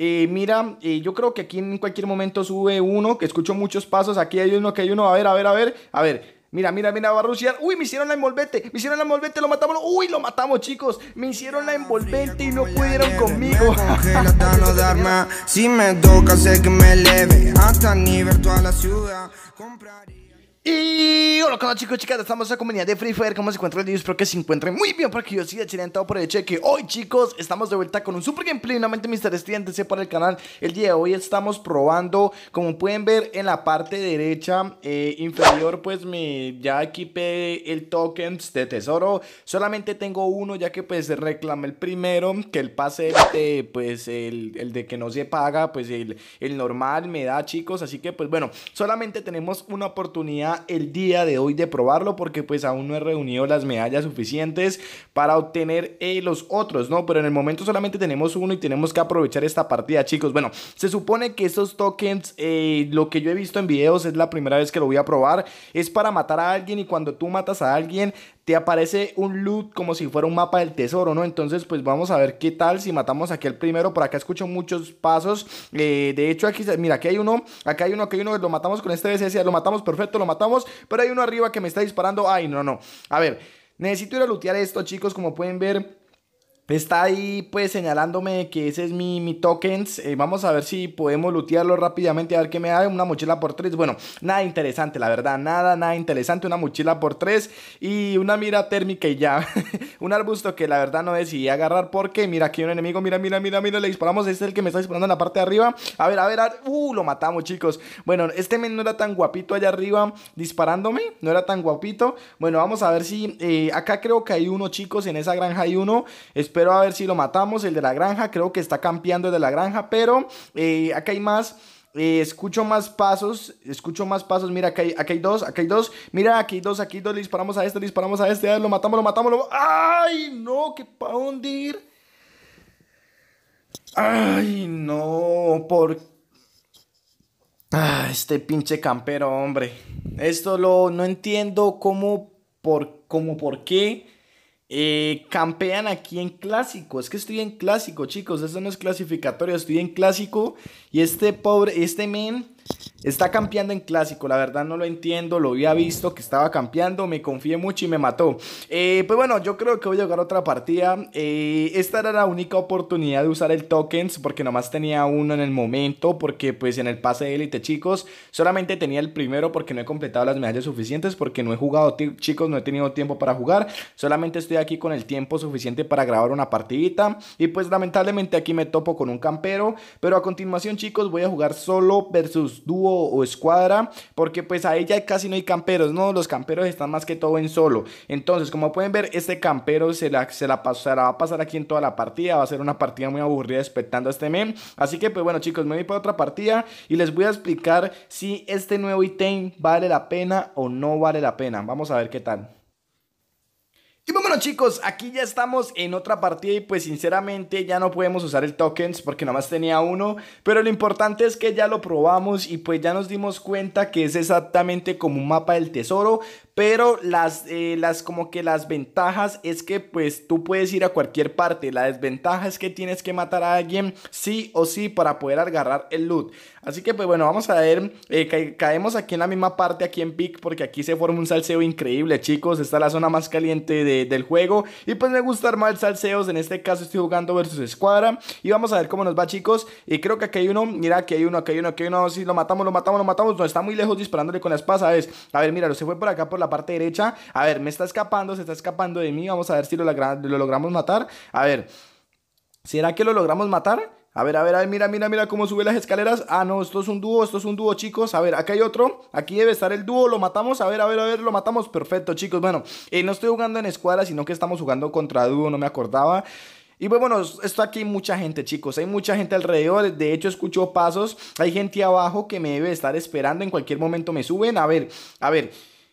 Eh, mira, eh, yo creo que aquí en cualquier momento sube uno, que escucho muchos pasos. Aquí hay uno, que hay uno. A ver, a ver, a ver, a ver. Mira, mira, mira, va a Uy, me hicieron la envolvente. Me hicieron la envolvente, lo matamos. Uy, lo matamos, chicos. Me hicieron la envolvente y no pudieron conmigo. Si me toca, sé me leve. Hasta nivel la ciudad. Y hola, ¿cómo chicos, chicas, estamos en la comunidad de Free Fire. ¿Cómo se encuentran? Yo espero que se encuentren muy bien porque yo sí he todo por el hecho de que hoy, chicos, estamos de vuelta con un super gameplay nuevamente Mr. Estudiantes para el canal. El día de hoy estamos probando, como pueden ver en la parte derecha eh, inferior, pues me ya equipé el tokens de tesoro. Solamente tengo uno ya que pues se reclama el primero, que el pase este, pues el, el, de que no se paga, pues el, el normal me da, chicos. Así que pues bueno, solamente tenemos una oportunidad el día de hoy de probarlo porque pues aún no he reunido las medallas suficientes para obtener eh, los otros, ¿no? Pero en el momento solamente tenemos uno y tenemos que aprovechar esta partida, chicos. Bueno, se supone que estos tokens, eh, lo que yo he visto en videos es la primera vez que lo voy a probar, es para matar a alguien y cuando tú matas a alguien te aparece un loot como si fuera un mapa del tesoro, ¿no? Entonces, pues vamos a ver qué tal si matamos aquí al primero. Por acá escucho muchos pasos. Eh, de hecho, aquí, mira, aquí hay uno, acá hay uno, aquí hay uno, lo matamos con este BCS, lo matamos, perfecto, lo matamos. Pero hay uno arriba que me está disparando. Ay, no, no. A ver, necesito ir a lootear esto, chicos, como pueden ver. Está ahí pues señalándome que ese es mi, mi tokens. Eh, vamos a ver si podemos lootearlo rápidamente a ver qué me da. Una mochila por tres. Bueno, nada interesante, la verdad. Nada, nada interesante. Una mochila por tres. y una mira térmica y ya. un arbusto que la verdad no decidí agarrar porque mira aquí hay un enemigo. Mira, mira, mira, mira. Le disparamos. Este es el que me está disparando en la parte de arriba. A ver, a ver, Uh, lo matamos chicos. Bueno, este men no era tan guapito allá arriba disparándome. No era tan guapito. Bueno, vamos a ver si... Eh, acá creo que hay uno chicos. En esa granja hay uno. Espero pero a ver si lo matamos. El de la granja, creo que está campeando el de la granja. Pero eh, acá hay más. Eh, escucho más pasos, escucho más pasos. Mira, acá hay, hay dos, acá hay dos. Mira, aquí hay dos, aquí dos. Le disparamos a este, le disparamos a este. Lo matamos, lo matamos, lo... ¡Ay, no! ¡Qué pa' hundir? ¡Ay, no! ¿Por ah, este pinche campero, hombre. Esto lo no entiendo cómo por cómo por qué eh, campean aquí en clásico. Es que estoy en clásico, chicos. Eso no es clasificatorio, estoy en clásico. Y este pobre, este men Está campeando en clásico, la verdad no lo entiendo, lo había visto que estaba campeando, me confié mucho y me mató. Eh, pues bueno, yo creo que voy a jugar otra partida. Eh, esta era la única oportunidad de usar el tokens porque nomás tenía uno en el momento, porque pues en el pase de élite chicos solamente tenía el primero porque no he completado las medallas suficientes, porque no he jugado chicos, no he tenido tiempo para jugar, solamente estoy aquí con el tiempo suficiente para grabar una partidita y pues lamentablemente aquí me topo con un campero, pero a continuación chicos voy a jugar solo versus dúo o escuadra, porque pues ahí ya casi no hay camperos, ¿no? Los camperos están más que todo en solo. Entonces, como pueden ver, este campero se la, se la, va a pasar aquí en toda la partida, va a ser una partida muy aburrida expectando a este meme. Así que pues bueno chicos, me voy para otra partida y les voy a explicar si este nuevo ítem vale la pena o no vale la pena. Vamos a ver qué tal. Y pues bueno chicos, aquí ya estamos en otra partida y pues sinceramente ya no podemos usar el tokens porque nomás tenía uno Pero lo importante es que ya lo probamos y pues ya nos dimos cuenta que es exactamente como un mapa del tesoro Pero las, eh, las como que las ventajas es que pues tú puedes ir a cualquier parte La desventaja es que tienes que matar a alguien sí o sí para poder agarrar el loot Así que pues bueno, vamos a ver, eh, caemos aquí en la misma parte aquí en Pick porque aquí se forma un salseo increíble chicos Esta es la zona más caliente de del juego. Y pues me gusta armar salseos. En este caso estoy jugando versus escuadra. Y vamos a ver cómo nos va, chicos. Y creo que aquí hay uno. Mira, aquí hay uno, aquí hay uno, aquí hay uno. Si lo matamos, lo matamos, lo matamos. No, está muy lejos disparándole con la espada, A ver, mira, se fue por acá por la parte derecha. A ver, me está escapando, se está escapando de mí. Vamos a ver si lo, lo logramos matar. A ver. ¿Será que lo logramos matar? A ver, a ver, a ver, mira, mira, mira cómo sube las escaleras. Ah, no, esto es un dúo, esto es un dúo, chicos. A ver, acá hay otro. Aquí debe estar el dúo, lo matamos. A ver, a ver, a ver, lo matamos. Perfecto, chicos. Bueno, eh, no estoy jugando en escuadra, sino que estamos jugando contra dúo, no me acordaba. Y pues, bueno, esto aquí hay mucha gente, chicos. Hay mucha gente alrededor. De hecho, escucho pasos. Hay gente abajo que me debe estar esperando. En cualquier momento me suben. A ver, a ver.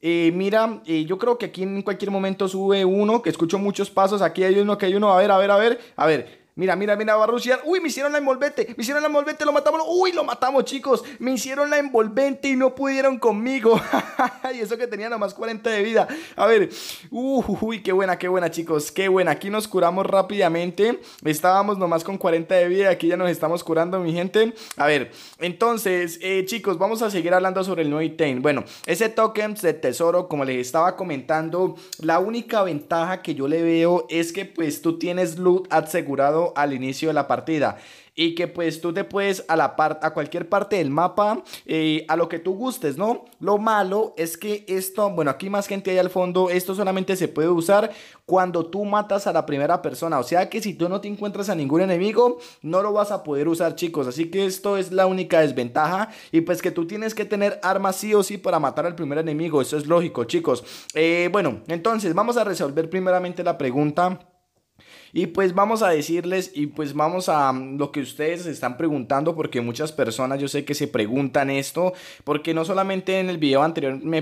Eh, mira, eh, yo creo que aquí en cualquier momento sube uno. Que escucho muchos pasos. Aquí hay uno, que hay uno. A ver, a ver, a ver. A ver. Mira, mira, mira, va a Uy, me hicieron la envolvente. Me hicieron la envolvente, lo matamos. Uy, lo matamos, chicos. Me hicieron la envolvente y no pudieron conmigo. y eso que tenía nomás 40 de vida. A ver. Uy, qué buena, qué buena, chicos. Qué buena. Aquí nos curamos rápidamente. Estábamos nomás con 40 de vida. Aquí ya nos estamos curando, mi gente. A ver. Entonces, eh, chicos, vamos a seguir hablando sobre el Noitein. Bueno, ese token de tesoro, como les estaba comentando, la única ventaja que yo le veo es que pues tú tienes loot asegurado al inicio de la partida y que pues tú te puedes a, la par a cualquier parte del mapa, eh, a lo que tú gustes, ¿no? Lo malo es que esto, bueno, aquí más gente hay al fondo, esto solamente se puede usar cuando tú matas a la primera persona, o sea que si tú no te encuentras a ningún enemigo, no lo vas a poder usar chicos, así que esto es la única desventaja y pues que tú tienes que tener armas sí o sí para matar al primer enemigo, eso es lógico chicos. Eh, bueno, entonces vamos a resolver primeramente la pregunta. Y pues vamos a decirles y pues vamos a mm, lo que ustedes están preguntando, porque muchas personas yo sé que se preguntan esto, porque no solamente en el video anterior me,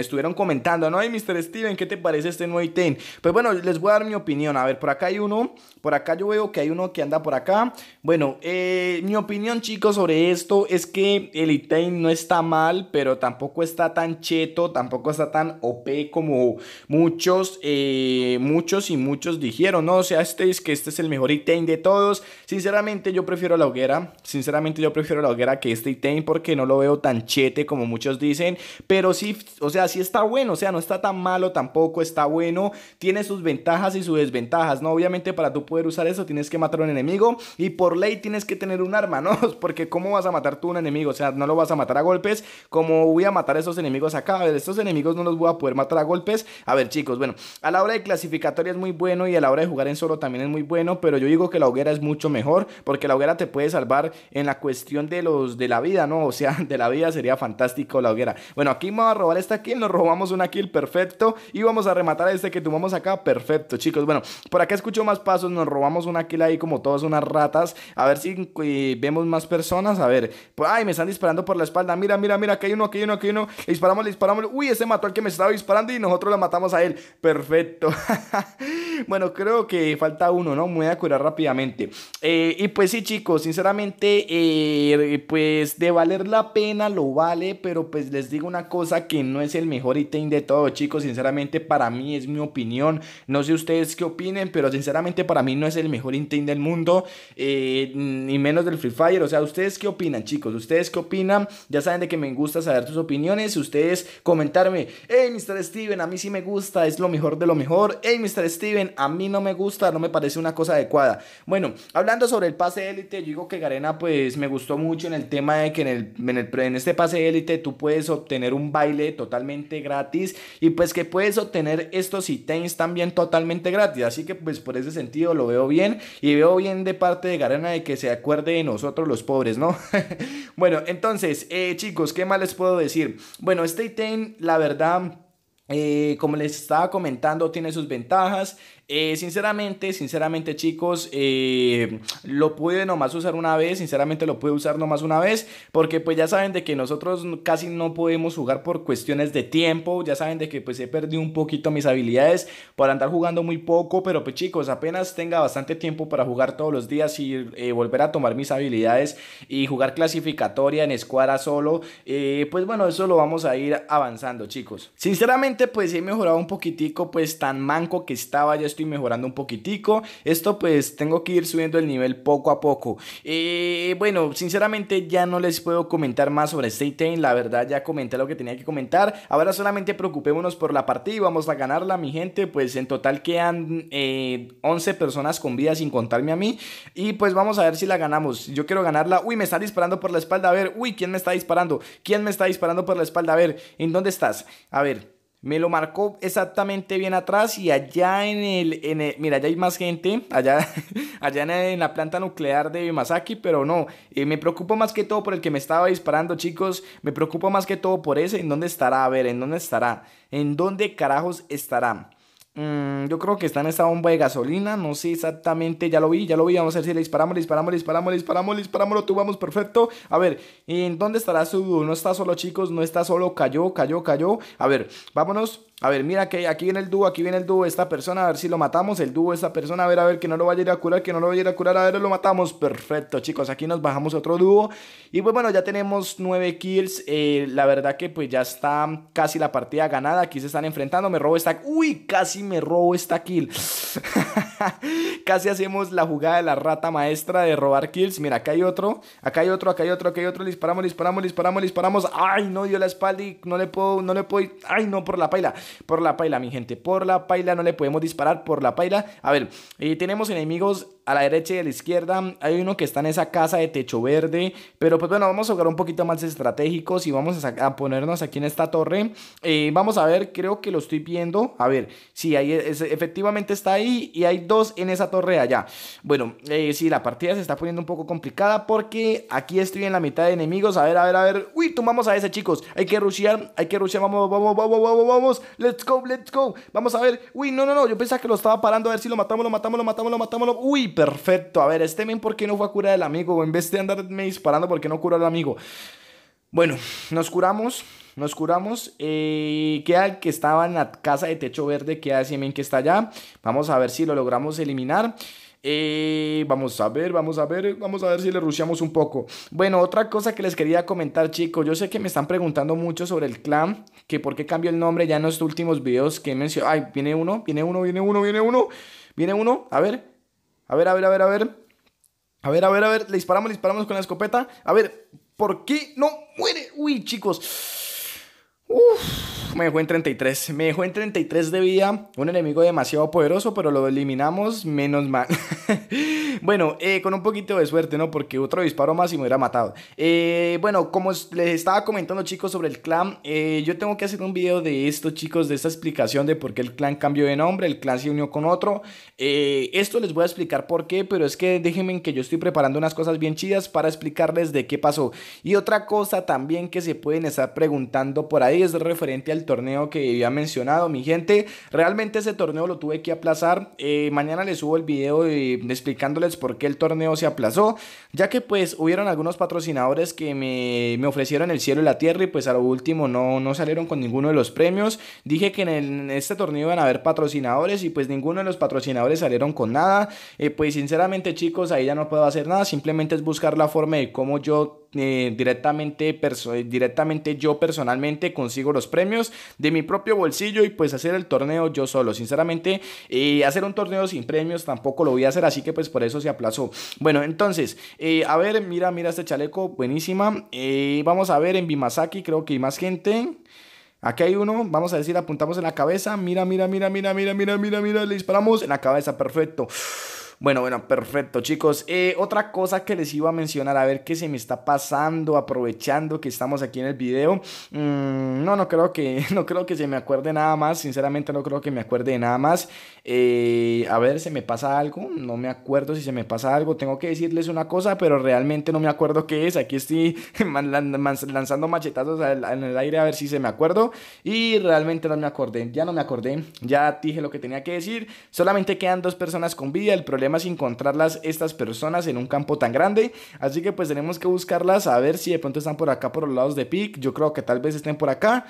estuvieron comentando, no, Ay, Mr. Steven, ¿qué te parece este nuevo item? Pues bueno, les voy a dar mi opinión. A ver, por acá hay uno, por acá yo veo que hay uno que anda por acá. Bueno, eh, mi opinión chicos sobre esto es que el item no está mal, pero tampoco está tan cheto, tampoco está tan OP como muchos, eh, muchos y muchos dijeron, ¿no? O sea, que este es el mejor item de todos. Sinceramente yo prefiero la hoguera. Sinceramente yo prefiero la hoguera que este item porque no lo veo tan chete como muchos dicen. Pero sí, o sea, sí está bueno. O sea, no está tan malo tampoco. Está bueno. Tiene sus ventajas y sus desventajas. No, obviamente para tú poder usar eso tienes que matar a un enemigo. Y por ley tienes que tener un arma, ¿no? Porque cómo vas a matar tú a un enemigo. O sea, no lo vas a matar a golpes. Como voy a matar a esos enemigos acá. A ver, estos enemigos no los voy a poder matar a golpes. A ver chicos, bueno, a la hora de clasificatoria es muy bueno y a la hora de jugar en solo también también es muy bueno, pero yo digo que la hoguera es mucho mejor, porque la hoguera te puede salvar en la cuestión de los de la vida, ¿no? O sea, de la vida sería fantástico la hoguera. Bueno, aquí vamos a robar esta kill, nos robamos una kill, perfecto. Y vamos a rematar a este que tomamos acá, perfecto, chicos. Bueno, por acá escucho más pasos, nos robamos una kill ahí como todas unas ratas. A ver si eh, vemos más personas, a ver. ay, me están disparando por la espalda, mira, mira, mira, aquí hay uno, aquí hay uno, aquí hay uno. disparamos, le disparamos. Uy, ese mató al que me estaba disparando y nosotros la matamos a él. Perfecto. bueno, creo que falta uno, ¿no? Me voy a curar rápidamente. Eh, y pues sí, chicos, sinceramente, eh, pues de valer la pena lo vale, pero pues les digo una cosa que no es el mejor ítem de todo, chicos. Sinceramente, para mí es mi opinión. No sé ustedes qué opinen, pero sinceramente para mí no es el mejor ítem del mundo, eh, ni menos del Free Fire. O sea, ¿ustedes qué opinan, chicos? ¿Ustedes qué opinan? Ya saben de que me gusta saber sus opiniones. Ustedes comentarme, hey, Mr. Steven, a mí sí me gusta, es lo mejor de lo mejor. Hey, Mr. Steven, a mí no me gusta, me parece una cosa adecuada. Bueno, hablando sobre el pase élite, yo digo que Garena pues me gustó mucho en el tema de que en, el, en, este pase élite tú puedes obtener un baile totalmente gratis y pues que puedes obtener estos ítems también totalmente gratis. Así que pues por ese sentido lo veo bien y veo bien de parte de Garena de que se acuerde de nosotros los pobres, ¿no? bueno, entonces eh, chicos, ¿qué más les puedo decir? Bueno, este ítem la verdad... Eh, como les estaba comentando, tiene sus ventajas. Eh, sinceramente, sinceramente chicos, eh, lo pude nomás usar una vez, sinceramente lo pude usar nomás una vez, porque pues ya saben de que nosotros casi no podemos jugar por cuestiones de tiempo, ya saben de que pues he perdido un poquito mis habilidades por andar jugando muy poco, pero pues chicos, apenas tenga bastante tiempo para jugar todos los días y eh, volver a tomar mis habilidades y jugar clasificatoria en escuadra solo, pues bueno, eso lo vamos a ir avanzando chicos. Sinceramente pues he mejorado un poquitico, pues tan manco que estaba ya estoy mejorando un poquitico. Esto pues tengo que ir subiendo el nivel poco a poco. Eh, bueno, sinceramente ya no les puedo comentar más sobre State La verdad ya comenté lo que tenía que comentar. Ahora solamente preocupémonos por la partida y vamos a ganarla, mi gente. Pues en total quedan 11 eh, personas con vida sin contarme a mí. Y pues vamos a ver si la ganamos. Yo quiero ganarla. Uy, me está disparando por la espalda. A ver, uy, ¿quién me está disparando? ¿Quién me está disparando por la espalda? A ver, ¿en dónde estás? A ver. Me lo marcó exactamente bien atrás y allá en el, mira, allá hay más gente, allá, allá en, la planta nuclear de Masaki, pero no, eh, me preocupo más que todo por el que me estaba disparando, chicos, me preocupo más que todo por ese, ¿en dónde estará? A ver, ¿en dónde estará? ¿En dónde carajos estará? Mm, yo creo que está en esta bomba de gasolina. No sé exactamente. Ya lo vi, ya lo vi. Vamos a ver si le disparamos, le disparamos, le disparamos, le disparamos, le disparamos. Lo tuvamos perfecto. A ver, ¿en dónde estará su No está solo, chicos. No está solo. Cayó, cayó, cayó. A ver, vámonos. A ver, mira que aquí viene el dúo, aquí viene el dúo, esta persona, a ver si lo matamos, el dúo, esta persona, a ver, a ver, que no lo vaya a ir a curar, que no lo vaya a ir a curar, a ver, lo matamos, perfecto, chicos, aquí nos bajamos otro dúo, y pues bueno, ya tenemos nueve kills, eh, la verdad que pues ya está casi la partida ganada, aquí se están enfrentando, me robo esta, uy, casi me robo esta kill. Casi hacemos la jugada de la rata maestra de robar kills. Mira, acá hay otro, acá hay otro, acá hay otro, acá hay otro. Le disparamos, disparamos, disparamos, disparamos. Ay, no dio la espalda y no le puedo, no le puedo. Ay, no, por la paila, por la paila, mi gente. Por la paila no le podemos disparar, por la paila. A ver, eh, tenemos enemigos a la derecha y a la izquierda. Hay uno que está en esa casa de techo verde. Pero pues bueno, vamos a jugar un poquito más estratégicos y vamos a, ponernos aquí en esta torre. Eh, vamos a ver, creo que lo estoy viendo. A ver, si hay efectivamente está ahí y hay dos en esa torre allá. Bueno, eh, sí, la partida se está poniendo un poco complicada porque aquí estoy en la mitad de enemigos. A ver, a ver, a ver. Uy, tomamos a ese, chicos. Hay que rushear, hay que rushear. Vamos, vamos, vamos, vamos, vamos. Let's go, let's go. Vamos a ver. Uy, no, no, no. Yo pensaba que lo estaba parando. A ver si lo matamos, lo matamos, lo matamos, lo matamos. Uy, perfecto. A ver, este men, ¿por qué no fue a curar al amigo? En vez de andarme disparando, ¿por qué no curó al amigo? Bueno, nos curamos. Nos curamos. Eh, queda que estaba en la casa de techo verde, queda men que está allá. Vamos a ver si lo logramos eliminar. vamos a ver, vamos a ver, vamos a ver si le rusheamos un poco. Bueno, otra cosa que les quería comentar, chicos. Yo sé que me están preguntando mucho sobre el clan, que por qué cambió el nombre ya en los últimos videos que mencioné. Ay, viene uno, viene uno, viene uno, viene uno, viene uno. A ver, a ver, a ver, a ver, a ver. A ver, a ver, a ver. Le disparamos, le disparamos con la escopeta. A ver, ¿por qué no muere? Uy, chicos me dejó en 33. Me dejó en 33 de vida. Un enemigo demasiado poderoso, pero lo eliminamos. Menos mal. bueno, eh, con un poquito de suerte, ¿no? Porque otro disparo más y me hubiera matado. Eh, bueno, como les estaba comentando, chicos, sobre el clan. Eh, yo tengo que hacer un video de esto, chicos. De esta explicación de por qué el clan cambió de nombre. El clan se unió con otro. esto les voy a explicar por qué. Pero es que déjenme que yo estoy preparando unas cosas bien chidas para explicarles de qué pasó. Y otra cosa también que se pueden estar preguntando por ahí es referente al torneo que había mencionado, mi gente. Realmente ese torneo lo tuve que aplazar. Eh, mañana les subo el video explicándoles por qué el torneo se aplazó, ya que pues hubieron algunos patrocinadores que me, ofrecieron el cielo y la tierra y pues a lo último no, no salieron con ninguno de los premios. Dije que en, este torneo iban a haber patrocinadores y pues ninguno de los patrocinadores salieron con nada. Eh, pues sinceramente chicos, ahí ya no puedo hacer nada, simplemente es buscar la forma de cómo yo eh, directamente, directamente yo personalmente con consigo los premios de mi propio bolsillo y pues hacer el torneo yo solo. Sinceramente, eh, hacer un torneo sin premios tampoco lo voy a hacer, así que pues por eso se aplazó. Bueno, entonces, eh, a ver, mira, mira este chaleco, buenísima. Eh, vamos a ver en Bimasaki, creo que hay más gente. Aquí hay uno, vamos a decir, apuntamos en la cabeza. Mira, mira, mira, mira, mira, mira, mira, mira, le disparamos en la cabeza, perfecto. Bueno, bueno, perfecto, chicos. Eh, otra cosa que les iba a mencionar, a ver qué se me está pasando, aprovechando que estamos aquí en el video. Mm, no, no creo que no creo que se me acuerde nada más. Sinceramente, no creo que me acuerde nada más. Eh, a ver, se me pasa algo. No me acuerdo si se me pasa algo. Tengo que decirles una cosa, pero realmente no me acuerdo qué es. Aquí estoy lanzando machetazos en el aire a ver si se me acuerdo. Y realmente no me acordé. Ya no me acordé. Ya dije lo que tenía que decir. Solamente quedan dos personas con vida. El problema más encontrarlas estas personas en un campo tan grande. Así que pues tenemos que buscarlas a ver si de pronto están por acá por los lados de Pick. Yo creo que tal vez estén por acá.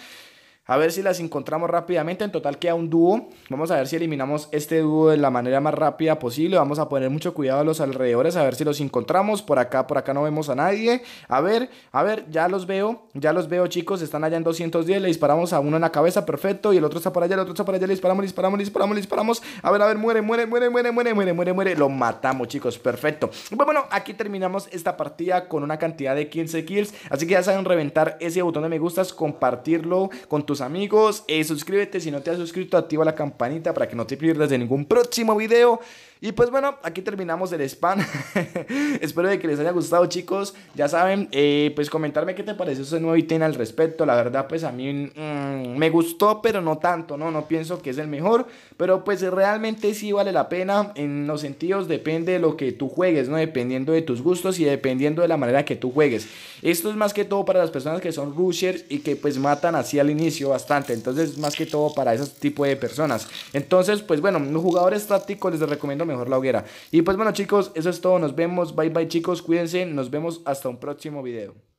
A ver si las encontramos rápidamente. En total queda un dúo. Vamos a ver si eliminamos este dúo de la manera más rápida posible. Vamos a poner mucho cuidado a los alrededores. A ver si los encontramos. Por acá, por acá no vemos a nadie. A ver, a ver, ya los veo. Ya los veo, chicos. Están allá en 210. Le disparamos a uno en la cabeza. Perfecto. Y el otro está por allá. El otro está por allá. Le disparamos, le disparamos, le disparamos, le disparamos. A ver, a ver, muere, muere, muere, muere, muere, muere, muere, muere. Lo matamos, chicos. Perfecto. Pues bueno, aquí terminamos esta partida con una cantidad de 15 kills. Así que ya saben reventar ese botón de me gustas, compartirlo con tus amigos. Eh, suscríbete si no te has suscrito, activa la campanita para que no te pierdas de ningún próximo video. Y pues bueno, aquí terminamos el spam. Espero de que les haya gustado, chicos. Ya saben, eh, pues comentarme qué te pareció ese nuevo item al respecto. La verdad, pues a mí mm, me gustó, pero no tanto, ¿no? No pienso que es el mejor. Pero pues realmente sí vale la pena. En los sentidos depende de lo que tú juegues, ¿no? Dependiendo de tus gustos y dependiendo de la manera que tú juegues. Esto es más que todo para las personas que son rushers y que pues matan así al inicio bastante. Entonces, más que todo para ese tipo de personas. Entonces, pues bueno, jugadores tácticos les recomiendo mejor la hoguera. Y pues bueno chicos, eso es todo. Nos vemos. Bye bye chicos. Cuídense. Nos vemos hasta un próximo video.